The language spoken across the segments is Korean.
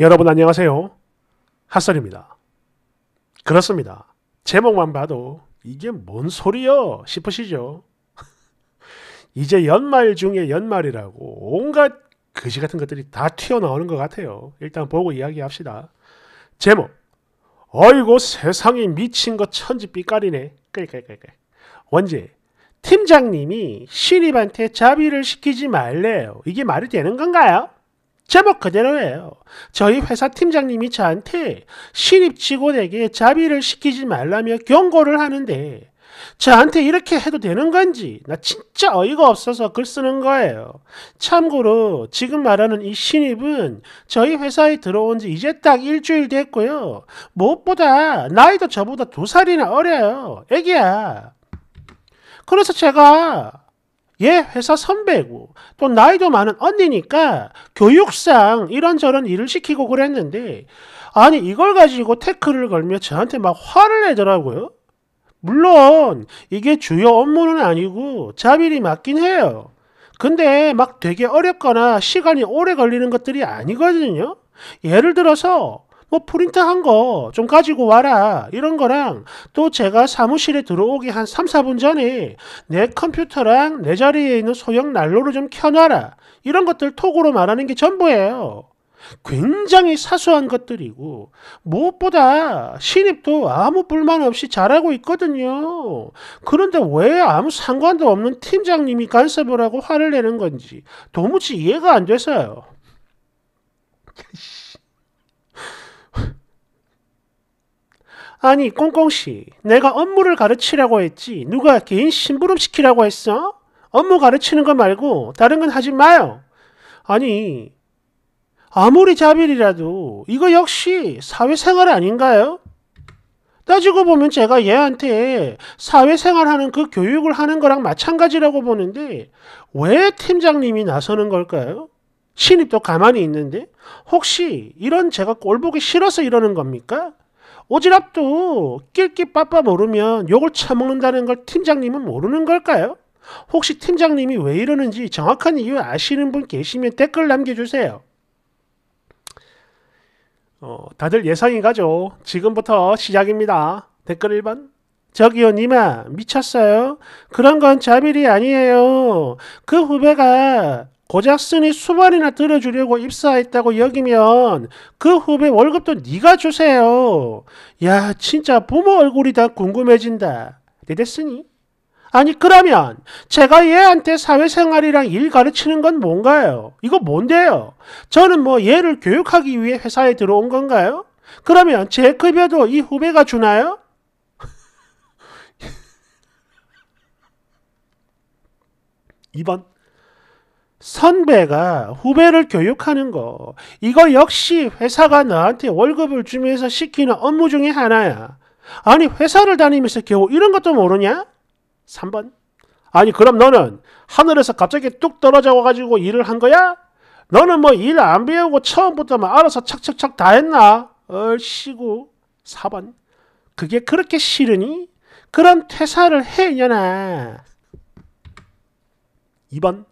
여러분 안녕하세요. 핫설입니다. 그렇습니다. 제목만 봐도 이게 뭔 소리여 싶으시죠? 이제 연말 중에 연말이라고 온갖 그지 같은 것들이 다 튀어나오는 것 같아요. 일단 보고 이야기합시다. 제목 어이고 세상이 미친 것 천지 빛깔이네. 끌끌끌끌. 언제? 팀장님이 신입한테 자비를 시키지 말래요. 이게 말이 되는 건가요? 제목 그대로예요. 저희 회사 팀장님이 저한테 신입 직원에게 자비를 시키지 말라며 경고를 하는데 저한테 이렇게 해도 되는 건지 나 진짜 어이가 없어서 글 쓰는 거예요. 참고로 지금 말하는 이 신입은 저희 회사에 들어온 지 이제 딱 일주일 됐고요. 무엇보다 나이도 저보다 두 살이나 어려요. 애기야. 그래서 제가 예, 회사 선배고 또 나이도 많은 언니니까 교육상 이런저런 일을 시키고 그랬는데 아니 이걸 가지고 태클을 걸며 저한테 막 화를 내더라고요. 물론 이게 주요 업무는 아니고 자비리 맞긴 해요. 근데 막 되게 어렵거나 시간이 오래 걸리는 것들이 아니거든요. 예를 들어서 뭐 프린트 한거 좀 가지고 와라 이런 거랑 또 제가 사무실에 들어오기 한 3, 4분 전에 내 컴퓨터랑 내 자리에 있는 소형 난로를 좀 켜놔라 이런 것들 톡으로 말하는 게 전부예요. 굉장히 사소한 것들이고 무엇보다 신입도 아무 불만 없이 잘하고 있거든요. 그런데 왜 아무 상관도 없는 팀장님이 간섭을 하고 화를 내는 건지 도무지 이해가 안 돼서요. 아니 꽁꽁씨 내가 업무를 가르치라고 했지 누가 개인 심부름 시키라고 했어? 업무 가르치는 거 말고 다른 건 하지 마요. 아니 아무리 자빌이라도 이거 역시 사회생활 아닌가요? 따지고 보면 제가 얘한테 사회생활하는 그 교육을 하는 거랑 마찬가지라고 보는데 왜 팀장님이 나서는 걸까요? 신입도 가만히 있는데 혹시 이런 제가 꼴보기 싫어서 이러는 겁니까? 오지랖도 낄끼빠빠 모르면 욕을 처먹는다는 걸 팀장님은 모르는 걸까요? 혹시 팀장님이 왜 이러는지 정확한 이유 아시는 분 계시면 댓글 남겨주세요. 어, 다들 예상이 가죠. 지금부터 시작입니다. 댓글 1번. 저기요, 님아 미쳤어요? 그런 건 자빌이 아니에요. 그 후배가 고작스니 수발이나 들어주려고 입사했다고 여기면 그 후배 월급도 네가 주세요. 야 진짜 부모 얼굴이 다 궁금해진다. 되댔으니? 아니 그러면 제가 얘한테 사회생활이랑 일 가르치는 건 뭔가요? 이거 뭔데요? 저는 뭐 얘를 교육하기 위해 회사에 들어온 건가요? 그러면 제 급여도 이 후배가 주나요? 이번 선배가 후배를 교육하는 거 이거 역시 회사가 나한테 월급을 주면서 시키는 업무 중의 하나야. 아니 회사를 다니면서 겨우 이런 것도 모르냐? 3번 아니 그럼 너는 하늘에서 갑자기 뚝 떨어져 가지고 일을 한 거야? 너는 뭐 일 안 배우고 처음부터 막 알아서 착착착 다 했나? 얼씨구 4번 그게 그렇게 싫으니? 그럼 퇴사를 해년아 2번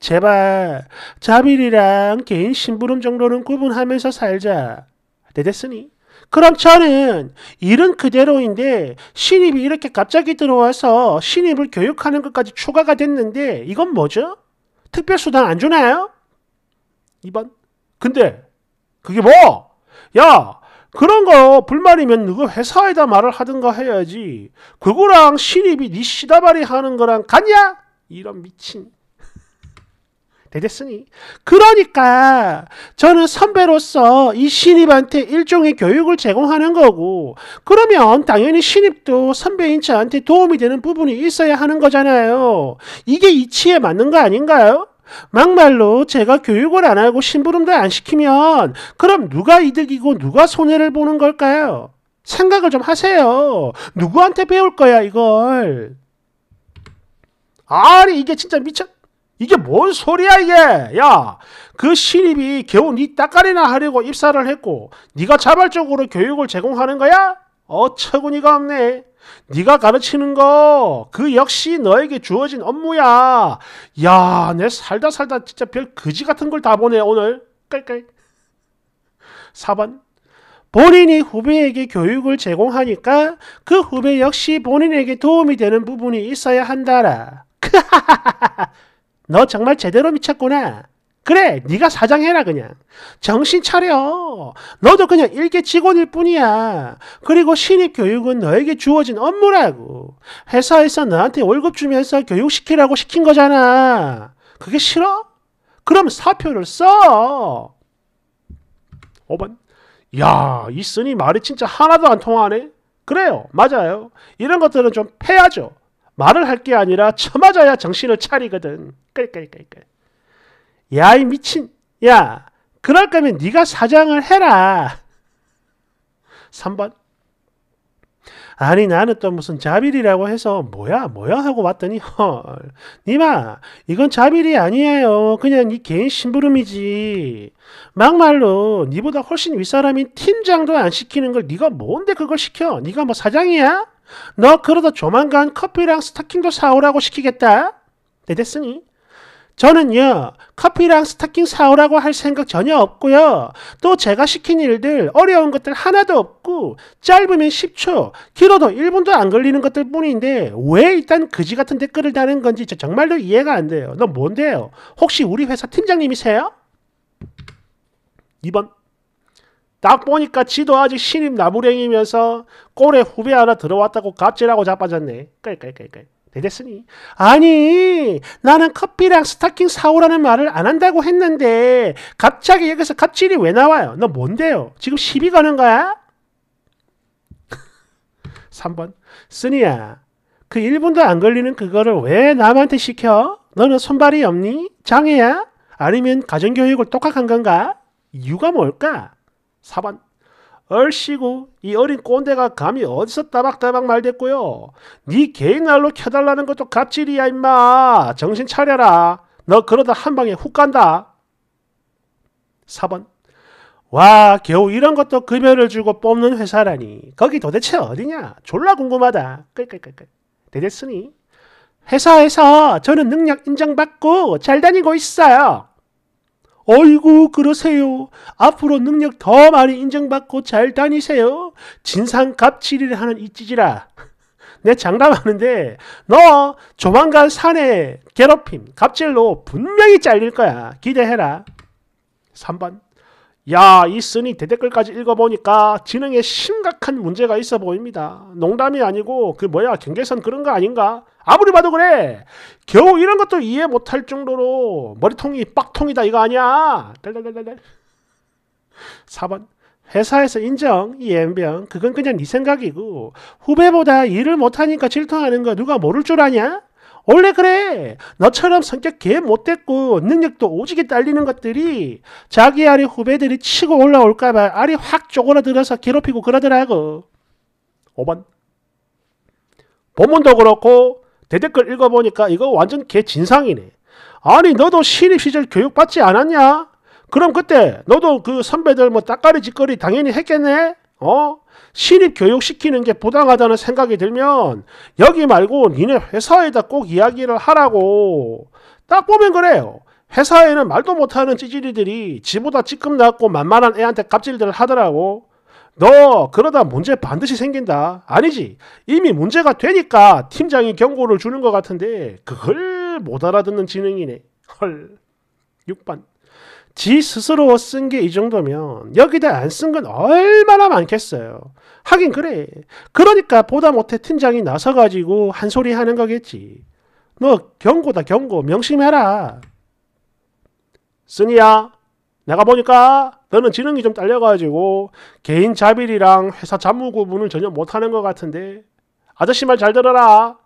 제발 자비리랑 개인 심부름 정도는 구분하면서 살자. 네, 됐으니. 그럼 저는 일은 그대로인데 신입이 이렇게 갑자기 들어와서 신입을 교육하는 것까지 추가가 됐는데 이건 뭐죠? 특별수당 안 주나요? 2번. 근데 그게 뭐? 야 그런 거 불만이면 누구 회사에다 말을 하든가 해야지 그거랑 신입이 니네 시다발이 하는 거랑 같냐? 이런 미친. 되겠으니. 그러니까 저는 선배로서 이 신입한테 일종의 교육을 제공하는 거고 그러면 당연히 신입도 선배인 저한테 도움이 되는 부분이 있어야 하는 거잖아요. 이게 이치에 맞는 거 아닌가요? 막말로 제가 교육을 안 하고 심부름도 안 시키면 그럼 누가 이득이고 누가 손해를 보는 걸까요? 생각을 좀 하세요. 누구한테 배울 거야 이걸? 아니 이게 진짜 미쳐. 이게 뭔 소리야 이게 야그 신입이 겨우 네 따까리나 하려고 입사를 했고 니가 자발적으로 교육을 제공하는 거야? 어처구니가 없네 니가 가르치는 거 그 역시 너에게 주어진 업무야 야내 살다 살다 진짜 별 거지 같은 걸 다 보네 오늘 깔깔 4번 본인이 후배에게 교육을 제공하니까 그 후배 역시 본인에게 도움이 되는 부분이 있어야 한다라 너 정말 제대로 미쳤구나. 그래, 네가 사장해라 그냥. 정신 차려. 너도 그냥 일개 직원일 뿐이야. 그리고 신입 교육은 너에게 주어진 업무라고. 회사에서 너한테 월급 주면서 교육시키라고 시킨 거잖아. 그게 싫어? 그럼 사표를 써. 5번. 야, 이 쓰니 말이 진짜 하나도 안 통하네. 그래요. 맞아요. 이런 것들은 좀 패야죠. 말을 할 게 아니라 쳐맞아야 정신을 차리거든. 그러니까, 야, 이 미친, 야, 그럴 거면 네가 사장을 해라. 3번. 아니 나는 또 무슨 자비리라고 해서 뭐야 뭐야 하고 왔더니 헐 니마 이건 자비리 아니에요 그냥 이 네 개인 심부름이지 막말로 니보다 훨씬 윗사람인 팀장도 안 시키는 걸 니가 뭔데 그걸 시켜 니가 뭐 사장이야? 너 그러다 조만간 커피랑 스타킹도 사오라고 시키겠다. 네, 됐으니. 저는요, 커피랑 스타킹 사오라고 할 생각 전혀 없고요. 또 제가 시킨 일들, 어려운 것들 하나도 없고, 짧으면 10초, 길어도 1분도 안 걸리는 것들 뿐인데, 왜 일단 그지 같은 댓글을 다는 건지 저 정말로 이해가 안 돼요. 너 뭔데요? 혹시 우리 회사 팀장님이세요? 2번. 딱 보니까 지도 아직 신입 나무랭이면서 꼴에 후배 하나 들어왔다고 갑질하고 자빠졌네. 깔깔깔깔. 대됐으니 아니 나는 커피랑 스타킹 사오라는 말을 안 한다고 했는데 갑자기 여기서 갑질이 왜 나와요? 너 뭔데요? 지금 시비 가는 거야? 3번 쓰니야 그 1분도 안 걸리는 그거를 왜 남한테 시켜? 너는 손발이 없니? 장애야? 아니면 가정교육을 똑같한 건가? 이유가 뭘까? 4반 얼씨구 이 어린 꼰대가 감히 어디서 따박따박 말댔고요. 네 개인 날로 켜달라는 것도 갑질이야 임마. 정신 차려라. 너 그러다 한 방에 훅 간다. 4번 와 겨우 이런 것도 급여를 주고 뽑는 회사라니 거기 도대체 어디냐 졸라 궁금하다 끌끌끌끌 대됐으니 회사에서 저는 능력 인정받고 잘 다니고 있어요 어이구 그러세요. 앞으로 능력 더 많이 인정받고 잘 다니세요. 진상 갑질을 하는 이 찌질아. 내 장담하는데 너 조만간 사내 괴롭힘 갑질로 분명히 잘릴 거야. 기대해라. 3번 야, 이 쓰니 대댓글까지 읽어보니까 지능에 심각한 문제가 있어 보입니다. 농담이 아니고 그 뭐야 경계선 그런 거 아닌가? 아무리 봐도 그래. 겨우 이런 것도 이해 못할 정도로 머리통이 빡통이다 이거 아니야. 달달달달 4번. 회사에서 인정, 이 엠병, 그건 그냥 네 생각이고 후배보다 일을 못하니까 질투하는 거 누가 모를 줄 아냐? 원래 그래. 너처럼 성격 개 못됐고 능력도 오지게 딸리는 것들이 자기 아래 후배들이 치고 올라올까봐 아래 확 쪼그라들어서 괴롭히고 그러더라고. 5번. 본문도 그렇고 대댓글 읽어보니까 이거 완전 개진상이네. 아니 너도 신입 시절 교육받지 않았냐? 그럼 그때 너도 그 선배들 뭐따가리 짓거리 당연히 했겠네? 어? 신입 교육시키는 게 부당하다는 생각이 들면 여기 말고 니네 회사에다 꼭 이야기를 하라고. 딱 보면 그래요. 회사에는 말도 못하는 찌질이들이 지보다 찌끔 낫고 만만한 애한테 갑질들을 하더라고. 너 그러다 문제 반드시 생긴다. 아니지. 이미 문제가 되니까 팀장이 경고를 주는 것 같은데 그걸 못 알아듣는 지능이네. 헐. 6번. 지 스스로 쓴 게 이 정도면 여기다 안 쓴 건 얼마나 많겠어요. 하긴 그래. 그러니까 보다 못해 팀장이 나서가지고 한 소리 하는 거겠지. 너 경고다 경고 명심해라. 쓰니야. 내가 보니까 너는 지능이 좀 딸려가지고 개인 자비리랑 회사 잡무 구분을 전혀 못하는 것 같은데 아저씨 말 잘 들어라.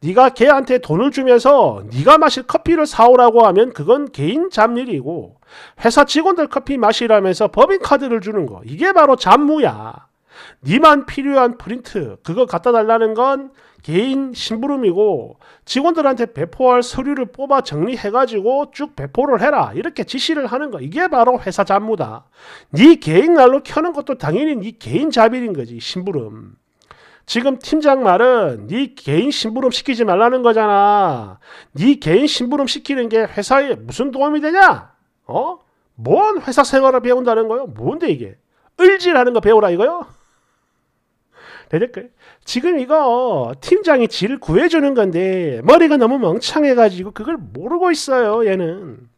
네가 걔한테 돈을 주면서 네가 마실 커피를 사오라고 하면 그건 개인 잡일이고 회사 직원들 커피 마시라면서 법인카드를 주는 거 이게 바로 잡무야. 네만 필요한 프린트 그거 갖다 달라는 건 개인 심부름이고 직원들한테 배포할 서류를 뽑아 정리해가지고 쭉 배포를 해라 이렇게 지시를 하는 거 이게 바로 회사 잡무다 네 개인 날로 켜는 것도 당연히 네 개인 자비인 거지 심부름 지금 팀장 말은 네 개인 심부름 시키지 말라는 거잖아 네 개인 심부름 시키는 게 회사에 무슨 도움이 되냐 어? 뭔 회사 생활을 배운다는 거요 뭔데 이게 을질하는 거 배우라 이거요 되될까요? 지금 이거 팀장이 질 구해주는 건데 머리가 너무 멍청해가지고 그걸 모르고 있어요. 얘는.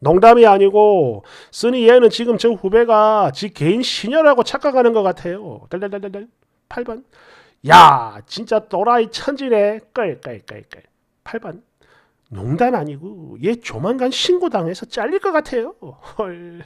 농담이 아니고 쓰니 얘는 지금 저 후배가 지 개인 신녀라고 착각하는 것 같아요. 달달달달달 8번 야 진짜 또라이 천지네 깔깔깔깔 8번 농담 아니고 얘 조만간 신고당해서 잘릴 것 같아요. 헐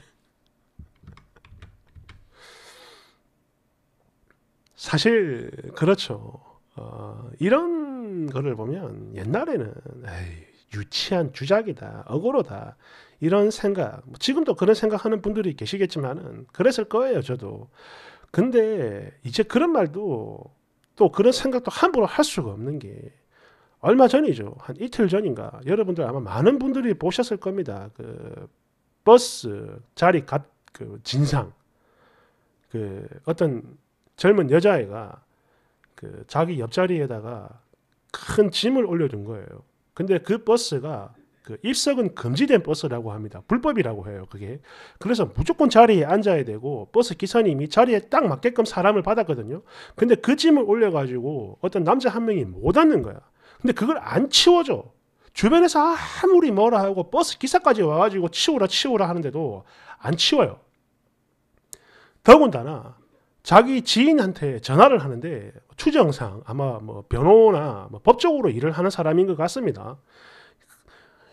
사실 그렇죠. 어, 이런 거를 보면 옛날에는 에이, 유치한 주작이다, 어그로다 이런 생각, 뭐 지금도 그런 생각하는 분들이 계시겠지만은 그랬을 거예요, 저도. 근데 이제 그런 말도 또 그런 생각도 함부로 할 수가 없는 게 얼마 전이죠, 한 이틀 전인가 여러분들 아마 많은 분들이 보셨을 겁니다. 그 버스 자리 갓그 진상 그 어떤 젊은 여자애가 그 자기 옆자리에다가 큰 짐을 올려준 거예요. 근데 그 버스가 그 입석은 금지된 버스라고 합니다. 불법이라고 해요, 그게. 그래서 무조건 자리에 앉아야 되고 버스 기사님이 자리에 딱 맞게끔 사람을 받았거든요. 근데 그 짐을 올려가지고 어떤 남자 한 명이 못 앉는 거야. 근데 그걸 안 치워줘. 주변에서 아무리 뭐라 하고 버스 기사까지 와가지고 치우라 치우라 하는데도 안 치워요. 더군다나 자기 지인한테 전화를 하는데 추정상 아마 뭐 변호나 뭐 법적으로 일을 하는 사람인 것 같습니다.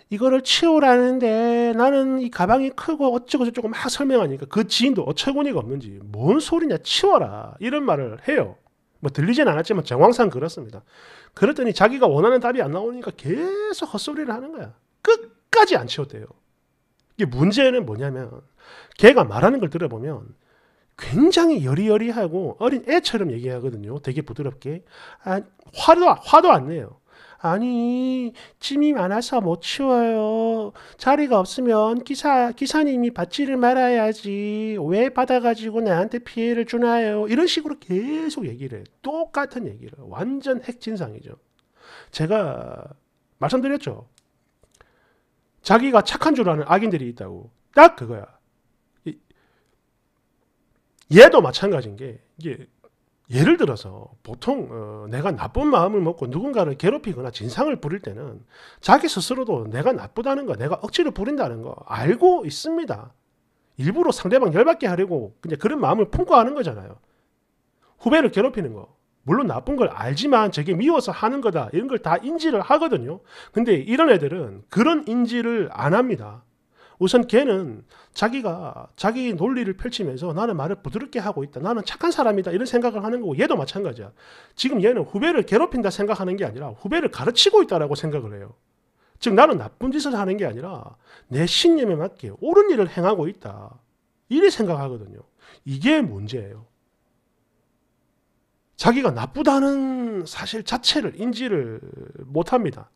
이거를 치우라는데 나는 이 가방이 크고 어쩌고저쩌고 막 설명하니까 그 지인도 어처구니가 없는지 뭔 소리냐 치워라 이런 말을 해요. 뭐 들리진 않았지만 정황상 그렇습니다. 그랬더니 자기가 원하는 답이 안 나오니까 계속 헛소리를 하는 거야. 끝까지 안 치웠대요. 이게 문제는 뭐냐면 걔가 말하는 걸 들어보면 굉장히 여리여리하고 어린 애처럼 얘기하거든요. 되게 부드럽게. 아, 화도, 화도 안 내요. 아니, 짐이 많아서 못 치워요. 자리가 없으면 기사, 기사님이 받지를 말아야지. 왜 받아가지고 나한테 피해를 주나요? 이런 식으로 계속 얘기를 해요. 똑같은 얘기를. 완전 핵진상이죠. 제가 말씀드렸죠. 자기가 착한 줄 아는 악인들이 있다고. 딱 그거야. 얘도 마찬가지인 게 이게 예를 들어서 보통 어, 내가 나쁜 마음을 먹고 누군가를 괴롭히거나 진상을 부릴 때는 자기 스스로도 내가 나쁘다는 거, 내가 억지로 부린다는 거 알고 있습니다. 일부러 상대방 열받게 하려고 그냥 그런 마음을 품고 하는 거잖아요. 후배를 괴롭히는 거. 물론 나쁜 걸 알지만 저게 미워서 하는 거다. 이런 걸 다 인지를 하거든요. 근데 이런 애들은 그런 인지를 안 합니다. 우선 걔는 자기가 자기 논리를 펼치면서 나는 말을 부드럽게 하고 있다. 나는 착한 사람이다. 이런 생각을 하는 거고 얘도 마찬가지야. 지금 얘는 후배를 괴롭힌다 생각하는 게 아니라 후배를 가르치고 있다라고 생각을 해요. 즉 나는 나쁜 짓을 하는 게 아니라 내 신념에 맞게 옳은 일을 행하고 있다. 이래 생각하거든요. 이게 문제예요. 자기가 나쁘다는 사실 자체를 인지를 못합니다.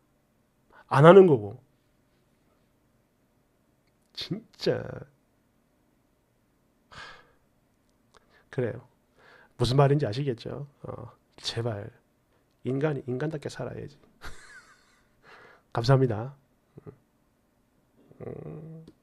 안 하는 거고. 진짜 그래요. 무슨 말인지 아시겠죠? 어, 제발 인간이 인간답게 살아야지. 감사합니다. 음. 음.